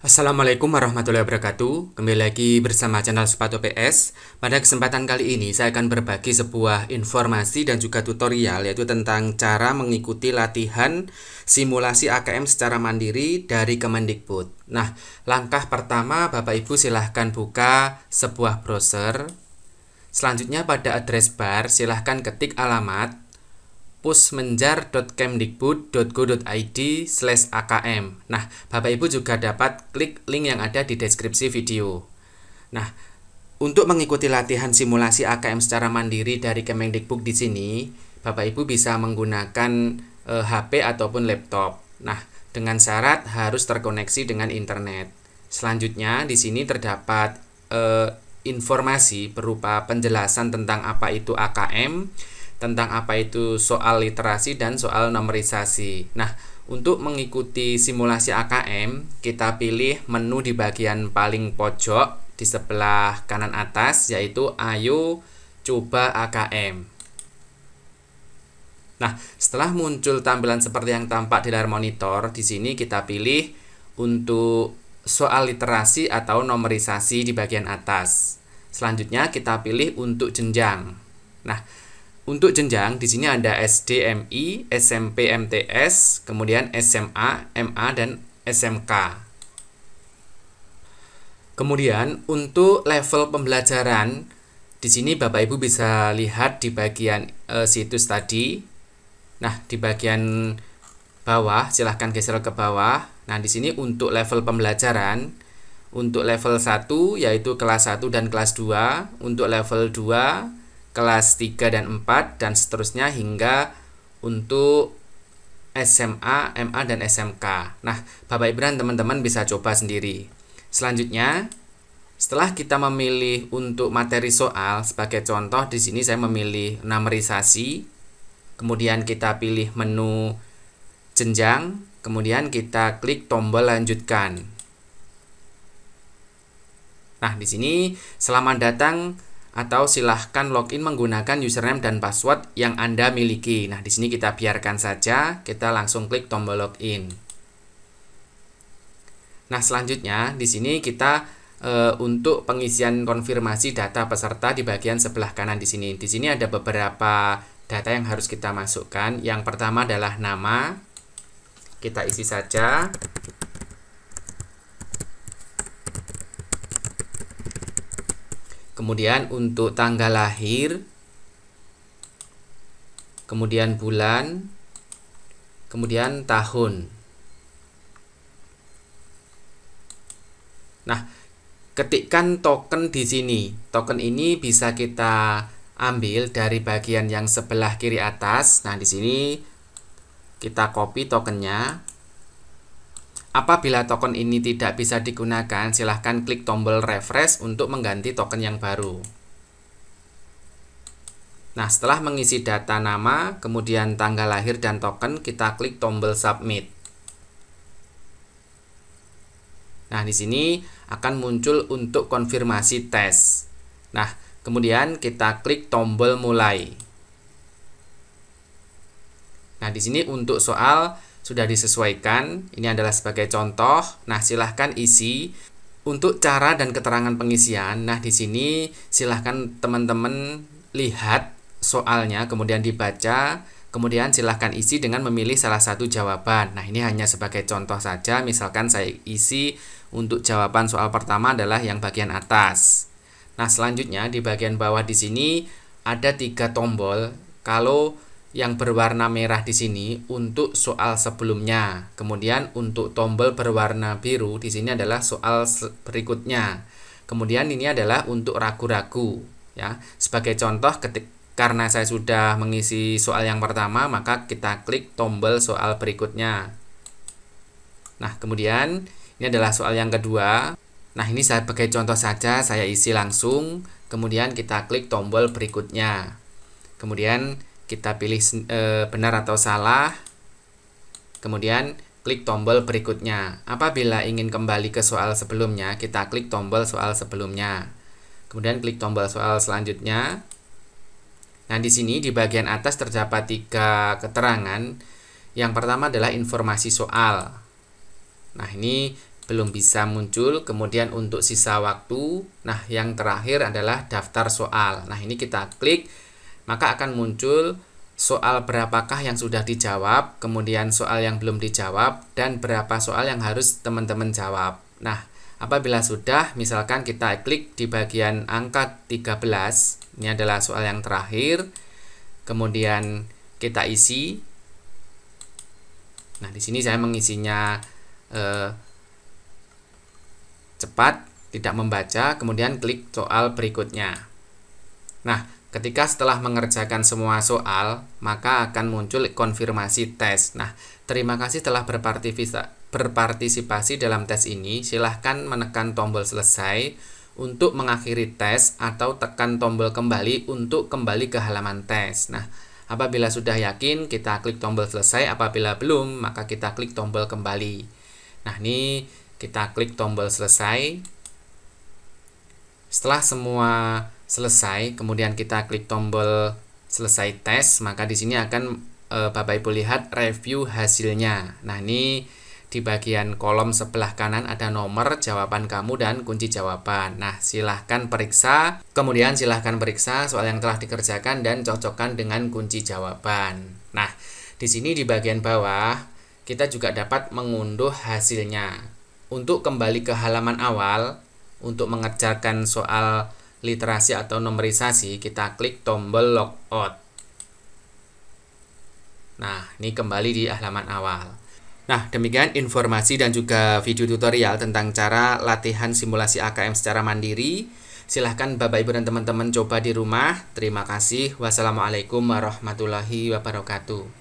Assalamualaikum warahmatullahi wabarakatuh Kembali lagi bersama channel Sepatu PS Pada kesempatan kali ini saya akan berbagi sebuah informasi dan juga tutorial Yaitu tentang cara mengikuti latihan simulasi AKM secara mandiri dari Kemendikbud Nah langkah pertama Bapak Ibu silahkan buka sebuah browser Selanjutnya pada address bar silahkan ketik alamat pusmenjar.kemdikbud.go.id slash akm. Nah, Bapak Ibu juga dapat klik link yang ada di deskripsi video. Nah, untuk mengikuti latihan simulasi AKM secara mandiri dari Kemendikbud di sini, Bapak Ibu bisa menggunakan e, eh, HP ataupun laptop. Nah, dengan syarat harus terkoneksi dengan internet. Selanjutnya, di sini terdapat e, informasi berupa penjelasan tentang apa itu AKM, tentang apa itu soal literasi dan soal nomerisasi. Nah, untuk mengikuti simulasi AKM, kita pilih menu di bagian paling pojok di sebelah kanan atas yaitu Ayo coba AKM. Nah, setelah muncul tampilan seperti yang tampak di layar monitor, di sini kita pilih untuk soal literasi atau nomerisasi di bagian atas. Selanjutnya kita pilih untuk jenjang. Nah, untuk jenjang di sini ada MI, SMP MTS, kemudian SMA, MA dan SMK. Kemudian untuk level pembelajaran di sini Bapak Ibu bisa lihat di bagian e, situs tadi. Nah, di bagian bawah silahkan geser ke bawah. Nah, di sini untuk level pembelajaran untuk level 1 yaitu kelas 1 dan kelas 2, untuk level 2 kelas 3 dan 4 dan seterusnya hingga untuk SMA, MA dan SMK. Nah, Bapak Ibu dan teman-teman bisa coba sendiri. Selanjutnya, setelah kita memilih untuk materi soal sebagai contoh di sini saya memilih numerisasi. Kemudian kita pilih menu jenjang, kemudian kita klik tombol lanjutkan. Nah, di sini selamat datang atau silahkan login menggunakan username dan password yang Anda miliki. Nah, di sini kita biarkan saja, kita langsung klik tombol login. Nah, selanjutnya di sini kita e, untuk pengisian konfirmasi data peserta di bagian sebelah kanan di sini. Di sini ada beberapa data yang harus kita masukkan. Yang pertama adalah nama. Kita isi saja Kemudian untuk tanggal lahir, kemudian bulan, kemudian tahun. Nah, ketikkan token di sini. Token ini bisa kita ambil dari bagian yang sebelah kiri atas. Nah, di sini kita copy tokennya. Apabila token ini tidak bisa digunakan, silahkan klik tombol refresh untuk mengganti token yang baru. Nah, setelah mengisi data nama, kemudian tanggal lahir dan token, kita klik tombol submit. Nah, di sini akan muncul untuk konfirmasi tes. Nah, kemudian kita klik tombol mulai. Nah, di sini untuk soal sudah disesuaikan. Ini adalah sebagai contoh. Nah, silahkan isi untuk cara dan keterangan pengisian. Nah, di sini silahkan teman-teman lihat soalnya, kemudian dibaca, kemudian silahkan isi dengan memilih salah satu jawaban. Nah, ini hanya sebagai contoh saja. Misalkan saya isi untuk jawaban soal pertama adalah yang bagian atas. Nah, selanjutnya di bagian bawah di sini ada tiga tombol. Kalau yang berwarna merah di sini untuk soal sebelumnya. Kemudian untuk tombol berwarna biru di sini adalah soal berikutnya. Kemudian ini adalah untuk ragu-ragu ya. Sebagai contoh ketik karena saya sudah mengisi soal yang pertama, maka kita klik tombol soal berikutnya. Nah, kemudian ini adalah soal yang kedua. Nah, ini saya sebagai contoh saja saya isi langsung, kemudian kita klik tombol berikutnya. Kemudian kita pilih e, benar atau salah kemudian klik tombol berikutnya apabila ingin kembali ke soal sebelumnya kita klik tombol soal sebelumnya kemudian klik tombol soal selanjutnya nah di sini di bagian atas terdapat tiga keterangan yang pertama adalah informasi soal nah ini belum bisa muncul kemudian untuk sisa waktu nah yang terakhir adalah daftar soal nah ini kita klik maka akan muncul soal berapakah yang sudah dijawab, kemudian soal yang belum dijawab, dan berapa soal yang harus teman-teman jawab. Nah, apabila sudah, misalkan kita klik di bagian angka 13, ini adalah soal yang terakhir, kemudian kita isi. Nah, di sini saya mengisinya eh, cepat, tidak membaca, kemudian klik soal berikutnya. Nah, Ketika setelah mengerjakan semua soal, maka akan muncul konfirmasi tes. Nah, terima kasih telah berpartisipasi dalam tes ini. Silahkan menekan tombol selesai untuk mengakhiri tes atau tekan tombol kembali untuk kembali ke halaman tes. Nah, apabila sudah yakin, kita klik tombol selesai. Apabila belum, maka kita klik tombol kembali. Nah, ini kita klik tombol selesai. Setelah semua selesai, kemudian kita klik tombol selesai tes, maka di sini akan e, eh, Bapak Ibu lihat review hasilnya. Nah, ini di bagian kolom sebelah kanan ada nomor jawaban kamu dan kunci jawaban. Nah, silahkan periksa, kemudian silahkan periksa soal yang telah dikerjakan dan cocokkan dengan kunci jawaban. Nah, di sini di bagian bawah kita juga dapat mengunduh hasilnya. Untuk kembali ke halaman awal, untuk mengerjakan soal literasi atau numerisasi, kita klik tombol logout. Nah, ini kembali di halaman awal. Nah, demikian informasi dan juga video tutorial tentang cara latihan simulasi AKM secara mandiri. Silahkan Bapak Ibu dan teman-teman coba di rumah. Terima kasih. Wassalamualaikum warahmatullahi wabarakatuh.